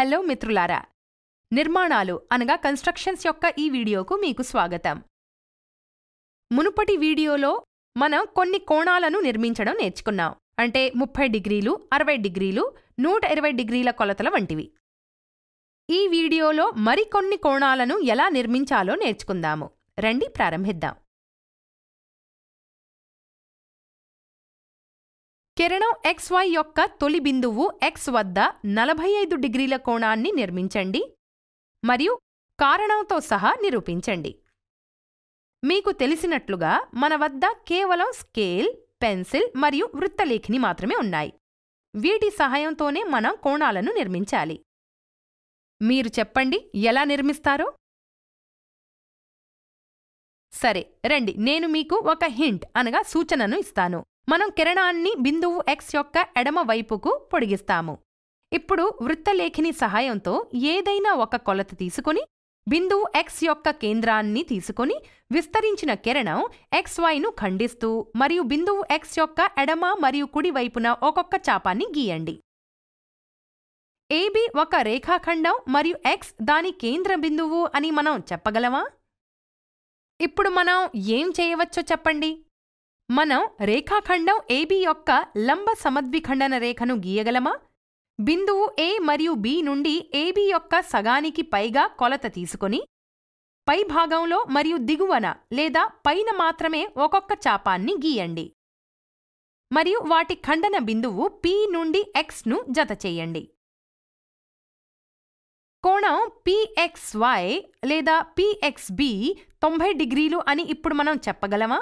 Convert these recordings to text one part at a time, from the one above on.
hello మిత్రులారా నిర్మాణాలు అనగా కన్స్ట్రక్షన్స్ యొక్క ఈ వీడియోకు మీకు స్వాగతం మునుపటి వీడియోలో మనం కొన్ని కోణాలను నిర్మించడం నేర్చుకున్నాం అంటే ముప్పై డిగ్రీలు అరవై డిగ్రీలు నూట ఇరవై డిగ్రీల కొలతల వంటివి ఈ వీడియోలో మరికొన్ని కోణాలను ఎలా నిర్మించాలో నేర్చుకుందాము రండి ప్రారంభిద్దాం కిరణం ఎక్స్వై యొక్క తొలి బిందువు ఎక్స్ వద్ద నలభై ఐదు డిగ్రీల కోణాన్ని నిర్మించండి మరియు కారణంతో సహా నిరూపించండి మీకు తెలిసినట్లుగా మన వద్ద కేవలం స్కేల్ పెన్సిల్ మరియు వృత్తలేఖిని మాత్రమే ఉన్నాయి వీటి సహాయంతోనే మనం కోణాలను నిర్మించాలి మీరు చెప్పండి ఎలా నిర్మిస్తారో సరే రండి నేను మీకు ఒక హింట్ అనగా సూచనను ఇస్తాను మనం కిరణాన్ని బిందువు ఎక్స్ యొక్క ఎడమ వైపుకు పొడిగిస్తాము ఇప్పుడు వృత్తలేఖిని సహాయంతో ఏదైనా ఒక కొలత తీసుకుని బిందువు ఎక్స్ యొక్క కేంద్రాన్ని తీసుకుని విస్తరించిన కిరణం ఎక్స్వైను ఖండిస్తూ మరియు బిందువు ఎక్స్ యొక్క ఎడమ మరియు కుడి వైపున ఒక్కొక్క చాపాన్ని గీయండి ఏబి ఒక రేఖాఖండం మరియు ఎక్స్ దాని కేంద్ర బిందువు అని మనం చెప్పగలమా ఇప్పుడు మనం ఏం చేయవచ్చో చెప్పండి మనం రేఖాఖండం ఏబి యొక్క లంబ సమద్విఖండన రేఖను గీయగలమా బిందువు ఏ మరియు బి నుండి ఏబి యొక్క సగానికి పైగా కొలత తీసుకొని పై భాగంలో మరియు దిగువన లేదా పైన మాత్రమే ఒక్కొక్క చాపాన్ని గీయండి మరియు వాటి ఖండన బిందువు పి నుండి ఎక్స్ను జతచేయండి కోణం పిఎక్స్వై లేదా పిఎక్స్బి తొంభై డిగ్రీలు అని ఇప్పుడు మనం చెప్పగలమా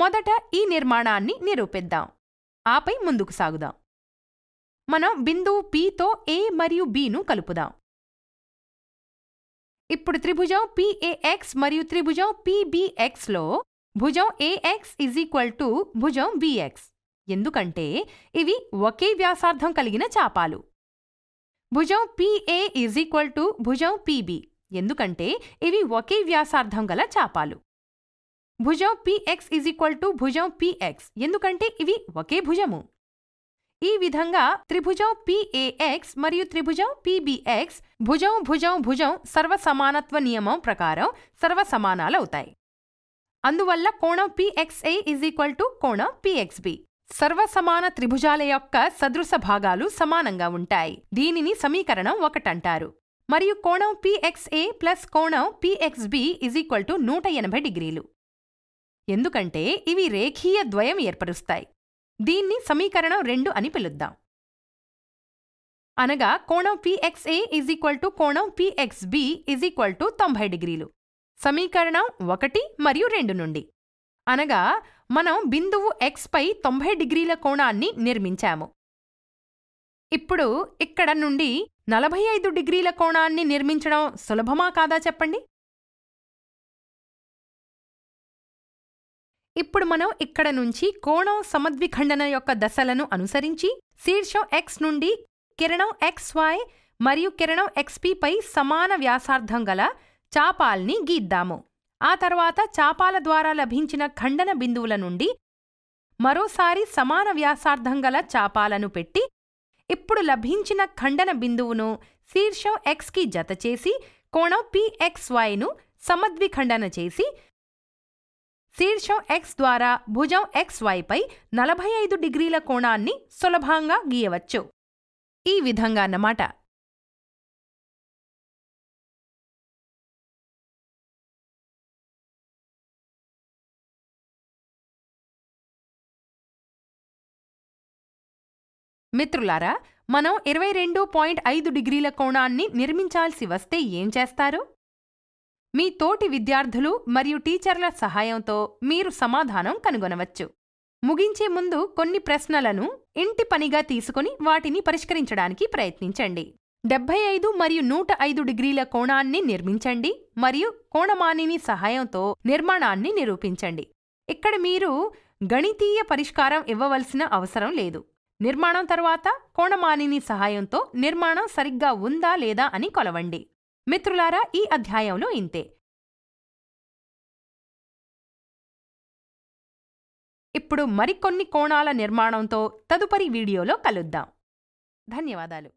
మొదట ఈ నిర్మాణాన్ని నిరూపిద్దాం ఆపై ముందుకు సాగుదాం మనం బిందువు పితో ఏ మరియు బిను కలుపుదాం ఇప్పుడు త్రిభుజం పిఏఎక్స్ మరియు త్రిభుజం పిబిఎక్స్లో భుజం ఏఎక్స్ ఇజ్ ఈక్వల్ టు భుజం బిఎక్స్ ఎందుకంటే ఇవి ఒకే వ్యాసార్థం కలిగిన చాపాలు భుజం పిఏ ఈజ్ ఈక్వల్ టు భుజం పిబి ఎందుకంటే ఇవి ఒకే వ్యాసార్థం గల చాపాలు భుజం పిఎక్స్ ఈజ్ ఈక్వల్ టు భుజం పిఎక్స్ ఎందుకంటే ఇవి ఒకే భుజము ఈ విధంగా త్రిభుజం పిఏఎక్స్ మరియు త్రిభుజం పిబిఎక్స్ భుజం భుజం భుజం సర్వసమానత్వ నియమం ప్రకారం సర్వసమానాలవుతాయి అందువల్ల కోణం పిఎక్స్ఏ ఈజ్ ఈక్వల్ టు కోణం పిఎక్స్బి సర్వసమాన త్రిభుజాల యొక్క సదృశ భాగాలు సమానంగా ఉంటాయి దీనిని సమీకరణం ఒకటంటారు మరియు కోణం పిఎక్స్ఏ ప్లస్ కోణం పిఎక్స్బి ఈజ్ ఈక్వల్ టు నూట ఎనభై డిగ్రీలు ఎందుకంటే ఇవి రేఖీయ ద్వయం ఏర్పరుస్తాయి దీన్ని సమీకరణం రెండు అని పిలుద్దాం అనగా కోణం పిఎక్స్ఏ ఈజ్ ఈక్వల్ టు కోణం పిఎక్స్బి ఈజ్ ఈక్వల్ టు తొంభై డిగ్రీలు సమీకరణం ఒకటి మరియు రెండు నుండి అనగా మనం బిందువు ఎక్స్పై తొంభై డిగ్రీల కోణాన్ని నిర్మించాము ఇప్పుడు ఇక్కడ నుండి నలభై ఐదు డిగ్రీల కోణాన్ని నిర్మించడం సులభమా కాదా చెప్పండి ఇప్పుడు మనం ఇక్కడ నుంచి కోణం సమద్విఖండన యొక్క దశలను అనుసరించి శీర్షం ఎక్స్ నుండి కిరణం ఎక్స్ వై మరియు కిరణం పై సమాన వ్యాసార్థం గల చాపాల్ని గీద్దాము ఆ తర్వాత చాపాల ద్వారా లభించిన ఖండన బిందువుల నుండి మరోసారి సమాన వ్యాసార్థం గల చాపాలను పెట్టి ఇప్పుడు లభించిన ఖండన బిందువును శీర్షం ఎక్స్కి జతచేసి కోణం పిఎక్స్వైను సమద్విఖండన చేసి శీర్షం ఎక్స్ ద్వారా భుజం ఎక్స్ వైపై నలభై ఐదు డిగ్రీల కోణాన్ని సులభంగా గీయవచ్చు ఈ విధంగా అన్నమాట మిత్రులారా మనం ఇరవై రెండు పాయింట్ ఐదు డిగ్రీల కోణాన్ని నిర్మించాల్సి వస్తే ఏం చేస్తారు మీ తోటి విద్యార్థులు మరియు టీచర్ల సహాయంతో మీరు సమాధానం కనుగొనవచ్చు ముగించే ముందు కొన్ని ప్రశ్నలను ఇంటి పనిగా తీసుకుని వాటిని పరిష్కరించడానికి ప్రయత్నించండి డెబ్బై ఐదు మరియు నూట ఐదు డిగ్రీల కోణాన్ని నిర్మించండి మరియు కోణమానిని సహాయంతో నిర్మాణాన్ని నిరూపించండి ఇక్కడ మీరు గణితీయ పరిష్కారం ఇవ్వవలసిన అవసరం లేదు నిర్మాణం తర్వాత కోణమానిని సహాయంతో నిర్మాణం సరిగ్గా ఉందా లేదా అని కొలవండి మిత్రులారా ఈ అధ్యాయంలో ఇంతే ఇప్పుడు మరికొన్ని కోణాల నిర్మాణంతో తదుపరి వీడియోలో కలుద్దాం ధన్యవాదాలు